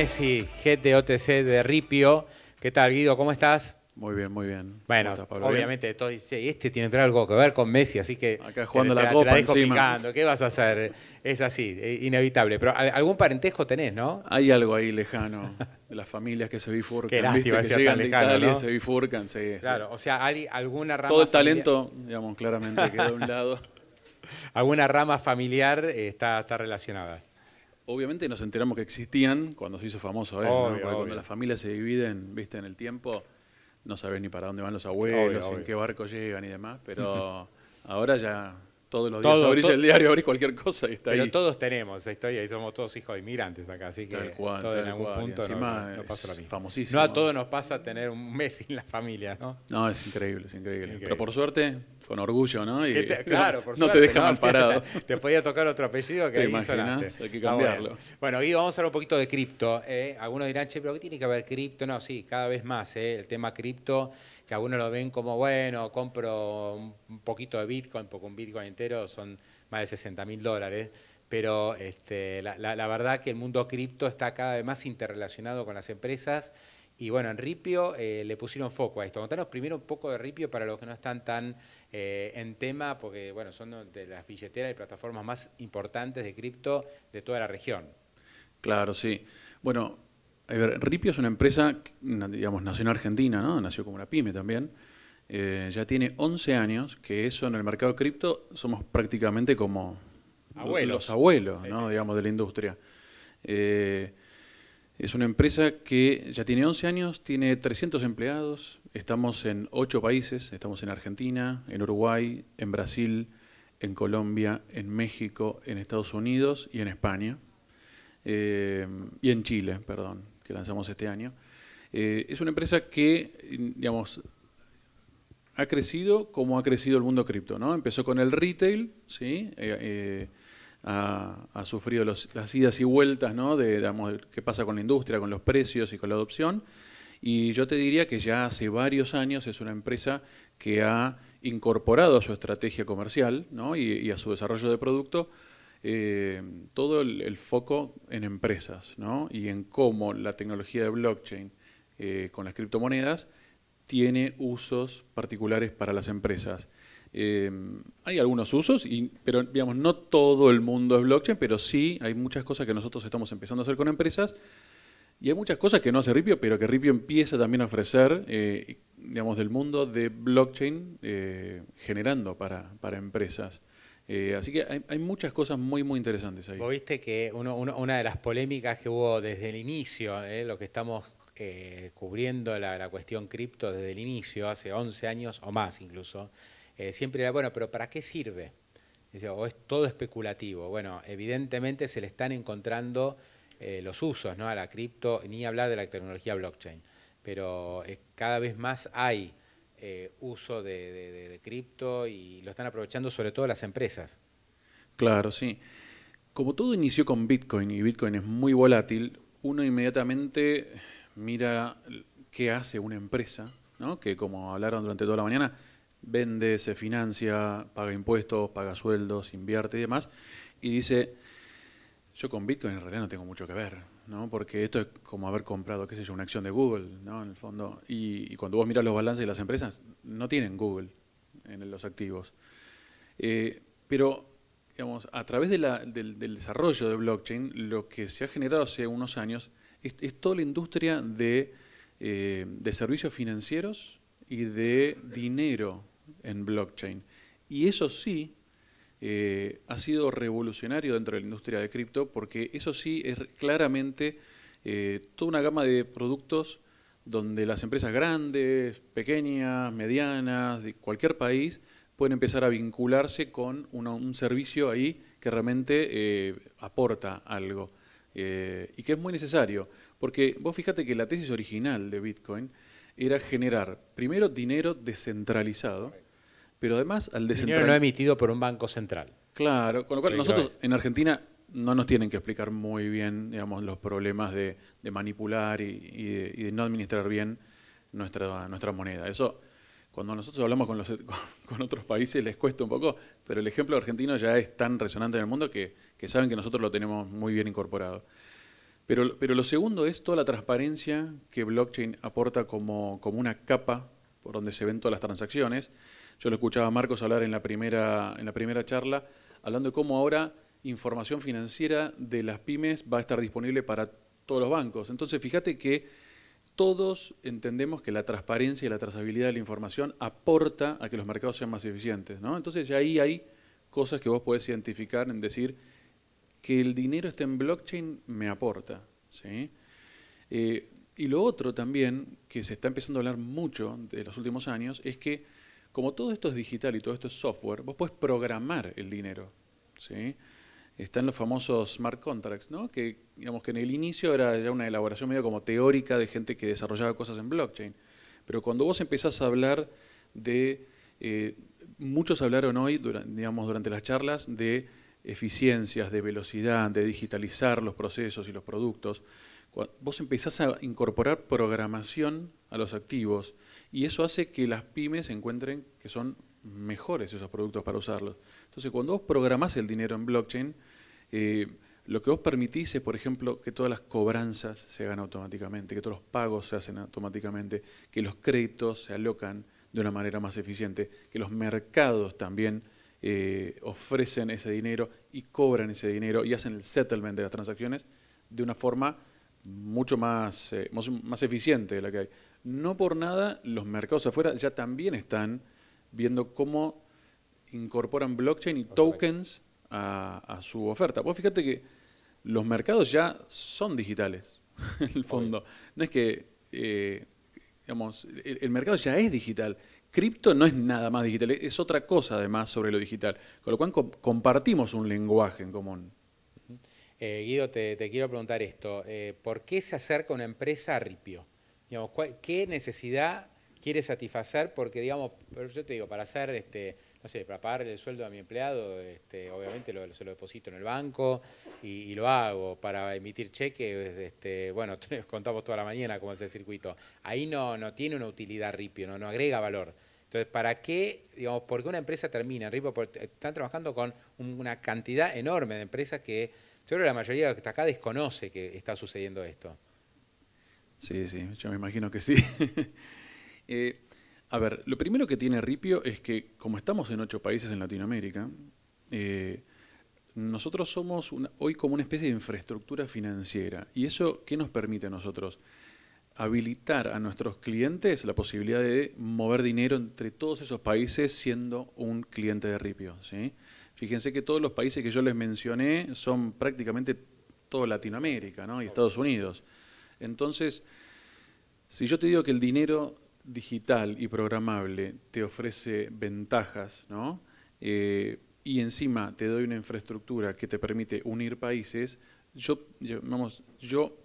Messi, GTOTC de Ripio. ¿Qué tal, Guido? ¿Cómo estás? Muy bien, muy bien. Bueno, obviamente todo dice, este tiene algo que ver con Messi, así que Acá jugando la, copa picando. ¿Qué vas a hacer? Es así, e, inevitable. Pero algún parentesco tenés, ¿no? Hay algo ahí lejano de las familias que se bifurcan. que lejano, de Italia se bifurcan, sí. Claro, o sea, hay alguna rama Todo el talento, digamos, claramente queda a un lado. alguna rama familiar eh, está, está relacionada obviamente nos enteramos que existían cuando se hizo famoso él, cuando las familias se dividen, viste, en el tiempo, no sabes ni para dónde van los abuelos, en qué barco llegan y demás, pero ahora ya todos los días. abrís el diario, abrís cualquier cosa y está ahí. Pero todos tenemos esa historia y somos todos hijos de inmigrantes acá, así que tal cual, todo tal en algún cual. punto Famosísimo. No a todos nos pasa tener un mes sin la familia, ¿no? No, es increíble, es increíble. Pero por suerte, con orgullo, ¿no? claro, por suerte. No te deja mal parado. te podía tocar otro apellido que Te imaginas, Hay que ah, cambiarlo. bueno. y vamos a hablar un poquito de cripto. ¿eh? Algunos dirán, che, pero ¿qué tiene que ver cripto? No, sí, cada vez más. ¿eh? El tema cripto que algunos lo ven como, bueno, compro un poquito de Bitcoin, porque un Bitcoin entero son más de 60 mil dólares, pero este, la, verdad que el mundo cripto está cada vez más interrelacionado con las empresas. Y bueno, en Ripio eh, le pusieron foco a esto. Contanos primero un poco de Ripio para los que no están tan eh, en tema, porque bueno, son de las billeteras y plataformas más importantes de cripto de toda la región. Claro, sí. Bueno, a ver, Ripio es una empresa, digamos, nació en Argentina, ¿no? Nació como una pyme también. Eh, ya tiene 11 años, que eso en el mercado cripto somos prácticamente como abuelos. los abuelos, ¿no? digamos, de la industria. Eh, es una empresa que ya tiene 11 años, tiene 300 empleados, estamos en 8 países, estamos en Argentina, en Uruguay, en Brasil, en Colombia, en México, en Estados Unidos y en España. Eh, y en Chile, perdón que lanzamos este año. Eh, es una empresa que, ha crecido como ha crecido el mundo cripto, Empezó con el retail, eh, eh, ha, sufrido las idas y vueltas, De, qué pasa con la industria, con los precios y con la adopción. Y yo te diría que ya hace varios años es una empresa que ha incorporado a su estrategia comercial y, a su desarrollo de producto eh, todo el, foco en empresas y en cómo la tecnología de blockchain eh, con las criptomonedas tiene usos particulares para las empresas. Eh, hay algunos usos, pero no todo el mundo es blockchain, pero sí hay muchas cosas que nosotros estamos empezando a hacer con empresas y hay muchas cosas que no hace Ripio, pero que Ripio empieza también a ofrecer, digamos, del mundo de blockchain generando para, para empresas. Eh, así que hay, muchas cosas muy, muy interesantes ahí. Vos viste que una de las polémicas que hubo desde el inicio, eh, lo que estamos eh, cubriendo la, cuestión cripto desde el inicio, hace 11 años o más incluso, siempre era, bueno, pero ¿para qué sirve? o es todo especulativo. Bueno, evidentemente se le están encontrando los usos ¿no? a la cripto, ni hablar de la tecnología blockchain, pero cada vez más hay eh, uso de, cripto y lo están aprovechando sobre todo las empresas. Claro, sí. Como todo inició con Bitcoin y Bitcoin es muy volátil, uno inmediatamente mira qué hace una empresa, ¿no? que como hablaron durante toda la mañana, vende, se financia, paga impuestos, paga sueldos, invierte y demás, y dice, yo con Bitcoin en realidad no tengo mucho que ver. ¿no? porque esto es como haber comprado, qué sé yo, una acción de Google, ¿no? en el fondo. Y, y cuando vos miras los balances de las empresas, no tienen Google en los activos. Eh, pero, digamos, a través del, desarrollo de blockchain, lo que se ha generado hace unos años es, toda la industria de, eh, de servicios financieros y de dinero en blockchain. Y eso sí eh, ha sido revolucionario dentro de la industria de cripto porque eso sí es claramente eh, toda una gama de productos donde las empresas grandes, pequeñas, medianas, de cualquier país, pueden empezar a vincularse con un servicio ahí que realmente eh, aporta algo y que es muy necesario. Porque vos fíjate que la tesis original de Bitcoin era generar primero dinero descentralizado pero además al descentralizar... no emitido por un banco central. Claro, con lo cual nosotros en Argentina no nos tienen que explicar muy bien digamos, los problemas de, manipular y, de, no administrar bien nuestra, moneda. Eso, cuando nosotros hablamos con, otros países les cuesta un poco, pero el ejemplo argentino ya es tan resonante en el mundo que, saben que nosotros lo tenemos muy bien incorporado. Pero, lo segundo es toda la transparencia que blockchain aporta como una capa por donde se ven todas las transacciones yo lo escuchaba a Marcos hablar en la primera, en la primera charla, hablando de cómo ahora información financiera de las pymes va a estar disponible para todos los bancos. Entonces, fíjate que todos entendemos que la transparencia y la trazabilidad de la información aporta a que los mercados sean más eficientes. Entonces, ya ahí hay cosas que vos podés identificar en decir que el dinero está en blockchain me aporta. Eh, y lo otro también que se está empezando a hablar mucho de los últimos años es que como todo esto es digital y todo esto es software, vos puedes programar el dinero. ¿sí? Están los famosos smart contracts, ¿no? que digamos que en el inicio era, ya una elaboración medio como teórica de gente que desarrollaba cosas en blockchain. Pero cuando vos empezás a hablar de, eh, muchos hablaron hoy, digamos, durante las charlas, de eficiencias, de velocidad, de digitalizar los procesos y los productos vos empezás a incorporar programación a los activos y eso hace que las pymes encuentren que son mejores esos productos para usarlos. Entonces, cuando vos programás el dinero en blockchain, eh, lo que vos permitís es, por ejemplo, que todas las cobranzas se hagan automáticamente, que todos los pagos se hacen automáticamente, que los créditos se alocan de una manera más eficiente, que los mercados también eh, ofrecen ese dinero y cobran ese dinero y hacen el settlement de las transacciones de una forma mucho eh, más, más eficiente de la que hay. No por nada los mercados afuera ya también están viendo cómo incorporan blockchain y tokens a, su oferta. Vos fíjate que los mercados ya son digitales, en el fondo. No es que, eh, digamos, el, mercado ya es digital. Cripto no es nada más digital, es otra cosa además sobre lo digital. Con lo cual compartimos un lenguaje en común. Eh, Guido, te, quiero preguntar esto. Eh, ¿Por qué se acerca una empresa a Ripio? Digamos, ¿Qué necesidad quiere satisfacer? Porque, digamos, yo te digo, para hacer, este, no sé, para pagar el sueldo a mi empleado, este, obviamente se lo deposito en el banco y, lo hago. Para emitir cheques, este, bueno, contamos toda la mañana cómo es el circuito. Ahí no, no tiene una utilidad Ripio, no, no agrega valor. Entonces, ¿para qué, digamos, por qué una empresa termina Ripio, están trabajando con una cantidad enorme de empresas que yo creo que la mayoría de los que están acá desconoce que está sucediendo esto. Sí, sí, yo me imagino que sí. Eh, a ver, lo primero que tiene Ripio es que, como estamos en ocho países en Latinoamérica, eh, nosotros somos hoy como una especie de infraestructura financiera. ¿Y eso qué nos permite a nosotros? habilitar a nuestros clientes la posibilidad de mover dinero entre todos esos países siendo un cliente de Ripio. Fíjense que todos los países que yo les mencioné son prácticamente toda Latinoamérica ¿no? y Estados Unidos. Entonces, si yo te digo que el dinero digital y programable te ofrece ventajas, ¿no? Eh, y encima te doy una infraestructura que te permite unir países, yo, vamos, yo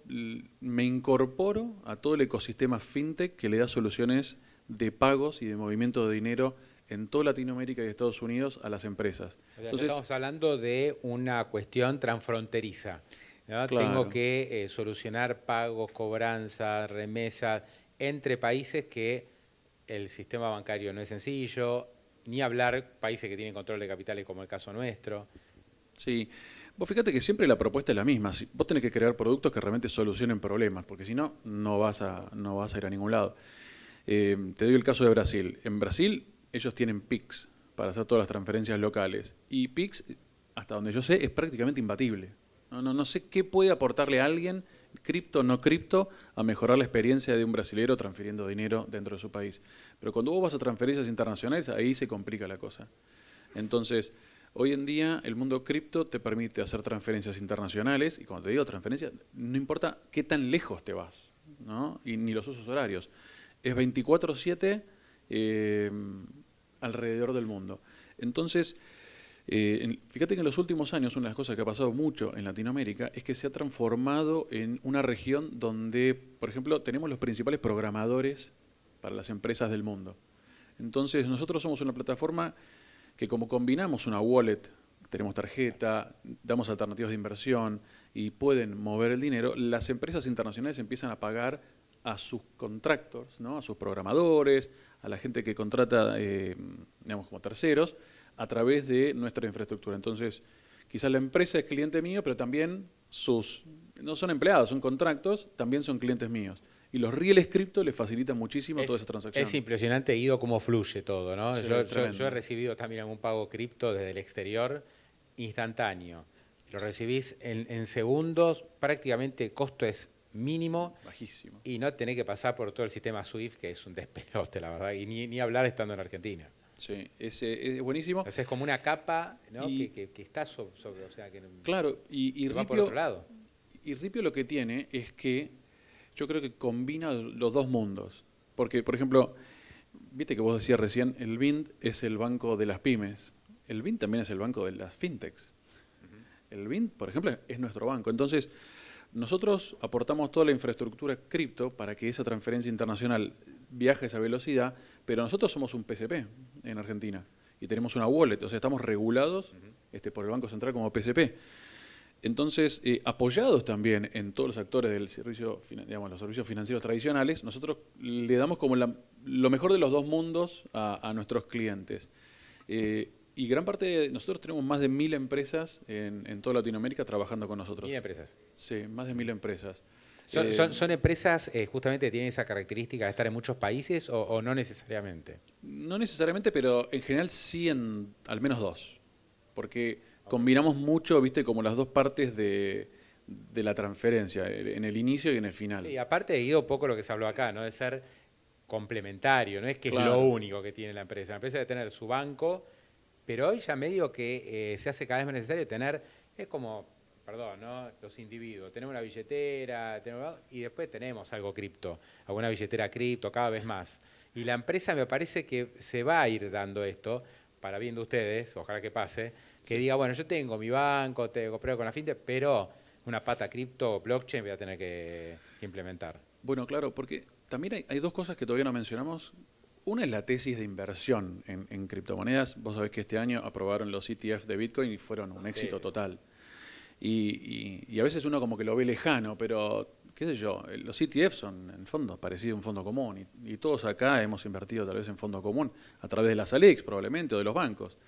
me incorporo a todo el ecosistema fintech que le da soluciones de pagos y de movimiento de dinero en toda Latinoamérica y Estados Unidos a las empresas. Entonces, estamos hablando de una cuestión transfronteriza. Tengo que eh, solucionar pagos, cobranzas, remesas entre países que el sistema bancario no es sencillo, ni hablar países que tienen control de capitales como el caso nuestro. Sí. Vos fíjate que siempre la propuesta es la misma. Vos tenés que crear productos que realmente solucionen problemas, porque si no, no vas a, no vas a ir a ningún lado. Eh, te doy el caso de Brasil. En Brasil, ellos tienen PIX para hacer todas las transferencias locales. Y PIX, hasta donde yo sé, es prácticamente imbatible. No, no, no sé qué puede aportarle a alguien, cripto, o no cripto, a mejorar la experiencia de un brasilero transfiriendo dinero dentro de su país. Pero cuando vos vas a transferencias internacionales, ahí se complica la cosa. Entonces, Hoy en día el mundo cripto te permite hacer transferencias internacionales y cuando te digo transferencias, no importa qué tan lejos te vas, y ni los usos horarios. Es 24/7 eh, alrededor del mundo. Entonces, eh, fíjate que en los últimos años una de las cosas que ha pasado mucho en Latinoamérica es que se ha transformado en una región donde, por ejemplo, tenemos los principales programadores para las empresas del mundo. Entonces, nosotros somos una plataforma que como combinamos una wallet, tenemos tarjeta, damos alternativas de inversión y pueden mover el dinero, las empresas internacionales empiezan a pagar a sus contractors, ¿no? a sus programadores, a la gente que contrata, eh, digamos, como terceros, a través de nuestra infraestructura. Entonces, quizás la empresa es cliente mío, pero también sus, no son empleados, son contratos, también son clientes míos y los rieles cripto le facilitan muchísimo toda esa transacción. Es impresionante, Ido, cómo fluye todo. ¿no? yo, he recibido también algún pago cripto desde el exterior instantáneo. Lo recibís en, segundos, prácticamente el costo es mínimo. Bajísimo. Y no tenés que pasar por todo el sistema SWIFT, que es un despelote, la verdad, y ni, hablar estando en Argentina. Sí, es, eh, buenísimo. es como una capa que, está sobre, claro, y, lado. Y Ripio lo que tiene es que yo creo que combina los dos mundos. Porque, por ejemplo, viste que vos decías recién, el BIN es el banco de las pymes. El BIND también es el banco de las fintechs. El BIN, por ejemplo, es nuestro banco. Entonces, nosotros aportamos toda la infraestructura cripto para que esa transferencia internacional viaje a esa velocidad, pero nosotros somos un PCP en Argentina y tenemos una wallet, o sea, estamos regulados este, por el Banco Central como PCP. Entonces, eh, apoyados también en todos los actores del servicio, digamos, los servicios financieros tradicionales, nosotros le damos como lo mejor de los dos mundos a, nuestros clientes. Eh, y gran parte de nosotros tenemos más de mil empresas en, toda Latinoamérica trabajando con nosotros. Mil empresas. Sí, más de mil empresas. ¿Son, eh, empresas justamente justamente tienen esa característica de estar en muchos países o, o, no necesariamente? No necesariamente, pero en general sí en al menos dos. Porque combinamos mucho, viste, como las dos partes de, la transferencia, eh, en el inicio y en el final. Sí, aparte de ido poco lo que se habló acá, ¿no? De ser complementario, no es que es lo único que tiene la empresa. La empresa debe tener su banco, pero hoy ya medio que eh, se hace cada vez más necesario tener, es como, perdón, ¿no? Los individuos, tenemos una billetera, y después tenemos algo cripto, alguna billetera cripto, cada vez más. Y la empresa me parece que se va a ir dando esto, para bien de ustedes, ojalá que pase, que diga, bueno, yo tengo mi banco, tengo pruebas con la fintech, pero una pata cripto, blockchain, voy a tener que implementar. Bueno, claro, porque también hay, dos cosas que todavía no mencionamos. Una es la tesis de inversión en, criptomonedas. Vos sabés que este año aprobaron los ETF de Bitcoin y fueron un éxito total. Y, a veces uno como que lo ve lejano, pero qué sé yo, eh, los ETF son en fondo parecido a un fondo común y, y todos acá hemos invertido tal vez en fondo común a través de las Alex probablemente o de los bancos.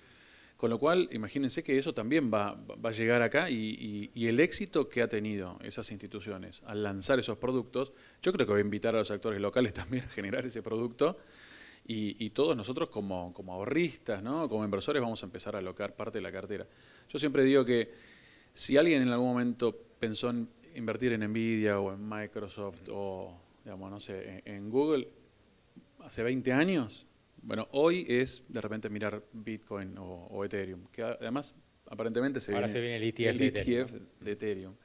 Con lo cual, imagínense que eso también va, a llegar acá y, el éxito que ha tenido esas instituciones al lanzar esos productos, yo creo que va a invitar a los actores locales también a generar ese producto y, todos nosotros como, ahorristas, ¿no? como inversores, vamos a empezar a alocar parte de la cartera. Yo siempre digo que si alguien en algún momento pensó en invertir en Nvidia o en Microsoft o, digamos, no sé, en Google, hace 20 años, bueno, hoy es de repente mirar Bitcoin o, Ethereum, que además aparentemente se viene, el e ETF, e de, Ethereum.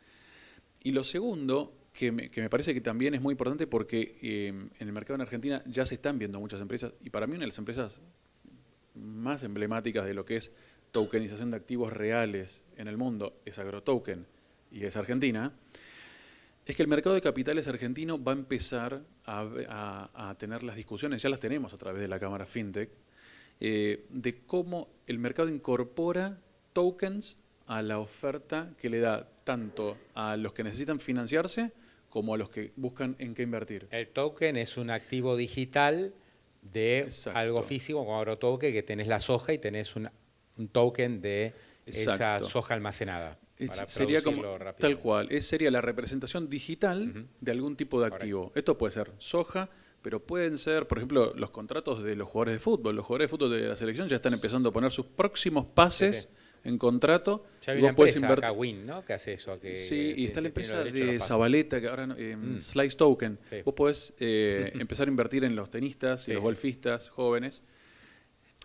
Y lo segundo, que me, parece que también es muy importante porque eh, en el mercado en Argentina ya se están viendo muchas empresas, y para mí una de las empresas más emblemáticas de lo que es tokenización de activos reales en el mundo es AgroToken y es Argentina es que el mercado de capitales argentino va a empezar a, tener las discusiones, ya las tenemos a través de la Cámara FinTech, eh, de cómo el mercado incorpora tokens a la oferta que le da tanto a los que necesitan financiarse como a los que buscan en qué invertir. El token es un activo digital de algo físico como AgroToken, que tenés la soja y tenés un, token de esa soja almacenada sería como tal cual, es, sería la representación digital de algún tipo de activo. Esto puede ser soja, pero pueden ser, por ejemplo, los contratos de los jugadores de fútbol. Los jugadores de fútbol de la selección ya están empezando a poner sus próximos pases en contrato. Ya hay una empresa, Win, ¿no? Que hace eso. Que, sí, y está la empresa de Zabaleta, que ahora eh, mm. Slice Token. Vos podés eh, empezar a invertir en los tenistas y los golfistas jóvenes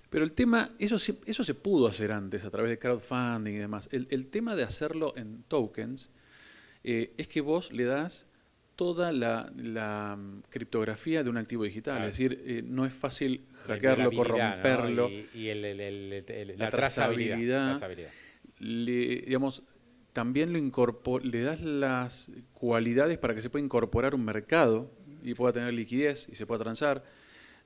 pero el tema, eso se, eso se pudo hacer antes a través de crowdfunding y demás. El, tema de hacerlo en tokens eh, es que vos le das toda la, mm, criptografía de un activo digital. Es decir, eh, no es fácil hackearlo, corromperlo. Y, la, trazabilidad. digamos, también lo le das las cualidades para que se pueda incorporar un mercado y pueda tener liquidez y se pueda transar.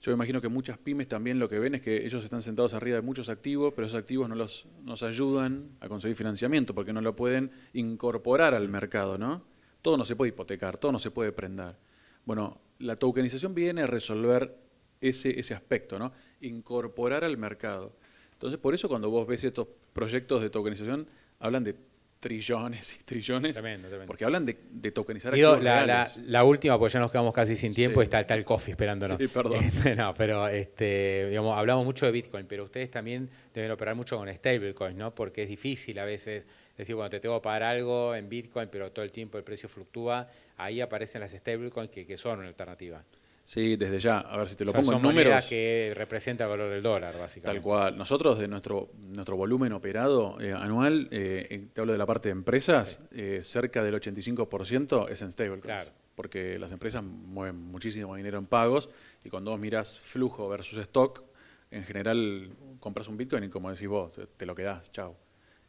Yo imagino que muchas pymes también lo que ven es que ellos están sentados arriba de muchos activos, pero esos activos no los, nos ayudan a conseguir financiamiento porque no lo pueden incorporar al mercado, ¿no? Todo no se puede hipotecar, todo no se puede prender. Bueno, la tokenización viene a resolver ese, ese aspecto, ¿no? Incorporar al mercado. Entonces, por eso cuando vos ves estos proyectos de tokenización, hablan de trillones y trillones. Tremendo, Porque hablan de, de tokenizar la, última, porque ya nos quedamos casi sin tiempo, está, el tal coffee esperándonos. Sí, perdón. Este, no, pero este, digamos, hablamos mucho de Bitcoin, pero ustedes también deben operar mucho con stablecoins, ¿no? Porque es difícil a veces decir, bueno, te tengo que pagar algo en Bitcoin, pero todo el tiempo el precio fluctúa. Ahí aparecen las stablecoins que, que son una alternativa. Sí, desde ya. A ver si te lo o sea, pongo son en que representa el valor del dólar, básicamente. Tal cual. Nosotros, de nuestro, nuestro volumen operado eh, anual, eh, te hablo de la parte de empresas, eh, cerca del 85% es en stablecoins. Claro. Porque las empresas mueven muchísimo dinero en pagos y cuando vos miras flujo versus stock, en general compras un Bitcoin y como decís vos, te lo quedás, chau.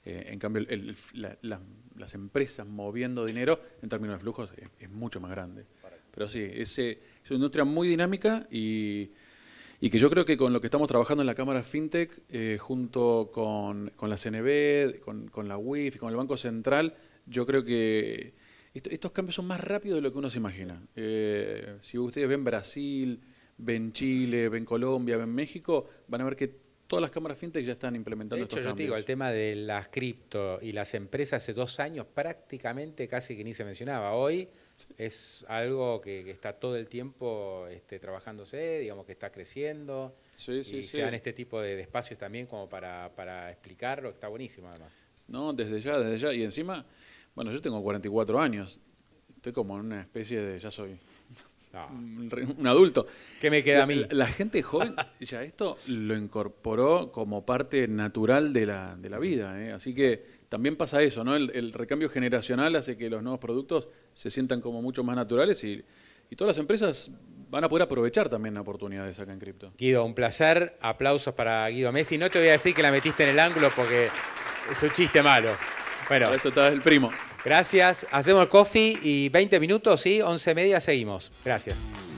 en cambio, las empresas moviendo dinero en términos de flujos es, mucho más grande. Pero sí, eh, es una industria muy dinámica y, que yo creo que con lo que estamos trabajando en la Cámara FinTech, eh, junto con, la CNB, con, la UIF, con el Banco Central, yo creo que estos cambios son más rápidos de lo que uno se imagina. Eh, si ustedes ven Brasil, ven Chile, ven Colombia, ven México, van a ver que todas las cámaras fintech ya están implementando estos cambios. digo, el tema de las cripto y las empresas hace dos años prácticamente casi que ni se mencionaba. Hoy es algo que, está todo el tiempo este, trabajándose, digamos que está creciendo. Sí, y sí, se dan este tipo de, espacios también como para, explicarlo, está buenísimo además. No, desde ya, desde ya. Y encima, bueno, yo tengo 44 años. Estoy como en una especie de, ya soy Ah. un adulto. que me queda a mí? La, gente joven ya esto lo incorporó como parte natural de la, vida. ¿eh? Así que también pasa eso, ¿no? El, recambio generacional hace que los nuevos productos se sientan como mucho más naturales y, todas las empresas van a poder aprovechar también la oportunidad de sacar en cripto. Guido, un placer. Aplausos para Guido Messi. No te voy a decir que la metiste en el ángulo porque es un chiste malo. eso está el primo. Gracias. Hacemos el coffee y 20 minutos, 11 y media, seguimos. Gracias.